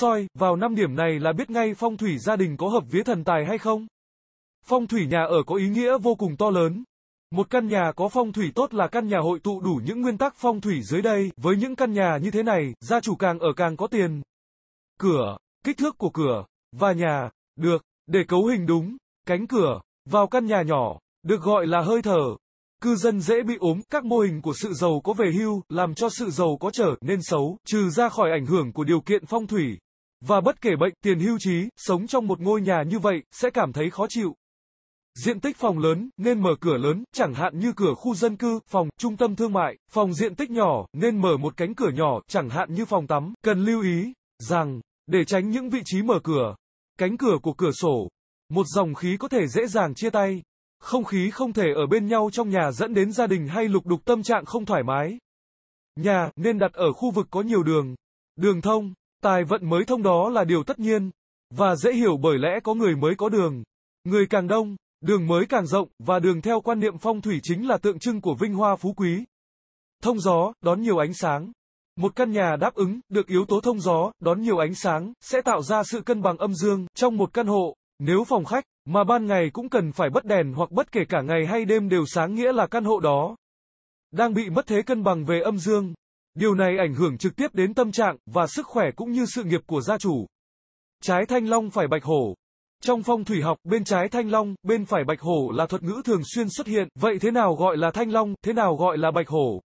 soi, vào năm điểm này là biết ngay phong thủy gia đình có hợp vía thần tài hay không. Phong thủy nhà ở có ý nghĩa vô cùng to lớn. Một căn nhà có phong thủy tốt là căn nhà hội tụ đủ những nguyên tắc phong thủy dưới đây, với những căn nhà như thế này, gia chủ càng ở càng có tiền. Cửa, kích thước của cửa, và nhà, được, để cấu hình đúng, cánh cửa, vào căn nhà nhỏ, được gọi là hơi thở. Cư dân dễ bị ốm, các mô hình của sự giàu có về hưu, làm cho sự giàu có trở nên xấu, trừ ra khỏi ảnh hưởng của điều kiện phong thủy. Và bất kể bệnh, tiền hưu trí, sống trong một ngôi nhà như vậy, sẽ cảm thấy khó chịu. Diện tích phòng lớn, nên mở cửa lớn, chẳng hạn như cửa khu dân cư, phòng, trung tâm thương mại, phòng diện tích nhỏ, nên mở một cánh cửa nhỏ, chẳng hạn như phòng tắm. Cần lưu ý, rằng, để tránh những vị trí mở cửa, cánh cửa của cửa sổ, một dòng khí có thể dễ dàng chia tay. Không khí không thể ở bên nhau trong nhà dẫn đến gia đình hay lục đục tâm trạng không thoải mái. Nhà, nên đặt ở khu vực có nhiều đường, đường thông, Tài vận mới thông đó là điều tất nhiên, và dễ hiểu bởi lẽ có người mới có đường. Người càng đông, đường mới càng rộng, và đường theo quan niệm phong thủy chính là tượng trưng của vinh hoa phú quý. Thông gió, đón nhiều ánh sáng. Một căn nhà đáp ứng, được yếu tố thông gió, đón nhiều ánh sáng, sẽ tạo ra sự cân bằng âm dương, trong một căn hộ. Nếu phòng khách, mà ban ngày cũng cần phải bất đèn hoặc bất kể cả ngày hay đêm đều sáng nghĩa là căn hộ đó đang bị mất thế cân bằng về âm dương. Điều này ảnh hưởng trực tiếp đến tâm trạng và sức khỏe cũng như sự nghiệp của gia chủ. Trái thanh long phải bạch hổ. Trong phong thủy học, bên trái thanh long, bên phải bạch hổ là thuật ngữ thường xuyên xuất hiện, vậy thế nào gọi là thanh long, thế nào gọi là bạch hổ?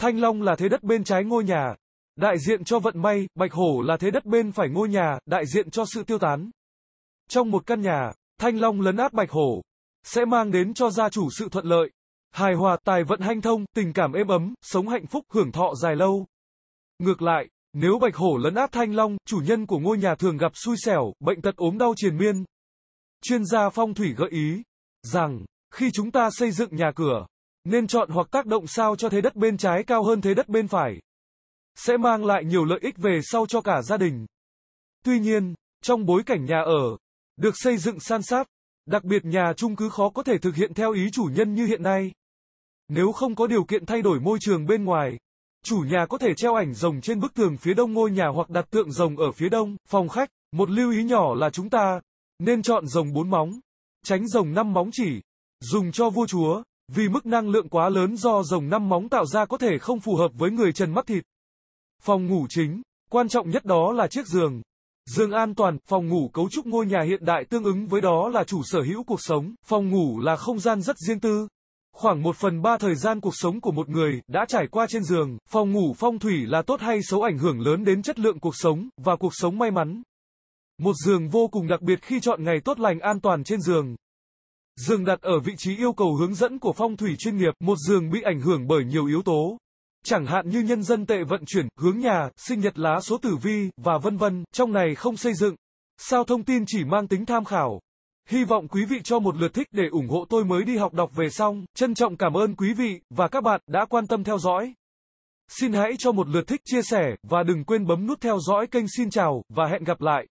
Thanh long là thế đất bên trái ngôi nhà, đại diện cho vận may, bạch hổ là thế đất bên phải ngôi nhà, đại diện cho sự tiêu tán. Trong một căn nhà, thanh long lấn át bạch hổ, sẽ mang đến cho gia chủ sự thuận lợi, hài hòa, tài vận hanh thông, tình cảm êm ấm, sống hạnh phúc, hưởng thọ dài lâu. Ngược lại, nếu bạch hổ lấn áp thanh long, chủ nhân của ngôi nhà thường gặp xui xẻo, bệnh tật ốm đau triền miên. Chuyên gia phong thủy gợi ý rằng, khi chúng ta xây dựng nhà cửa, nên chọn hoặc tác động sao cho thế đất bên trái cao hơn thế đất bên phải. Sẽ mang lại nhiều lợi ích về sau cho cả gia đình. Tuy nhiên, trong bối cảnh nhà ở, được xây dựng san sát, đặc biệt nhà chung cư khó có thể thực hiện theo ý chủ nhân như hiện nay. Nếu không có điều kiện thay đổi môi trường bên ngoài, chủ nhà có thể treo ảnh rồng trên bức tường phía đông ngôi nhà hoặc đặt tượng rồng ở phía đông, phòng khách. Một lưu ý nhỏ là chúng ta nên chọn rồng 4 móng, tránh rồng 5 móng chỉ, dùng cho vua chúa, vì mức năng lượng quá lớn do rồng 5 móng tạo ra có thể không phù hợp với người trần mắt thịt. Phòng ngủ chính, quan trọng nhất đó là chiếc giường. Giường an toàn, phòng ngủ cấu trúc ngôi nhà hiện đại tương ứng với đó là chủ sở hữu cuộc sống, phòng ngủ là không gian rất riêng tư, Khoảng 1 phần 3 thời gian cuộc sống của một người đã trải qua trên giường, phòng ngủ phong thủy là tốt hay xấu ảnh hưởng lớn đến chất lượng cuộc sống và cuộc sống may mắn. Một giường vô cùng đặc biệt khi chọn ngày tốt lành an toàn trên giường. Giường đặt ở vị trí yêu cầu hướng dẫn của phong thủy chuyên nghiệp, một giường bị ảnh hưởng bởi nhiều yếu tố. Chẳng hạn như nhân dân tệ vận chuyển, hướng nhà, sinh nhật lá số tử vi, và vân vân, trong này không xây dựng. Sao thông tin chỉ mang tính tham khảo, Hy vọng quý vị cho một lượt thích để ủng hộ tôi mới đi học đọc về xong. Trân trọng cảm ơn quý vị và các bạn đã quan tâm theo dõi. Xin hãy cho một lượt thích chia sẻ và đừng quên bấm nút theo dõi kênh xin chào và hẹn gặp lại.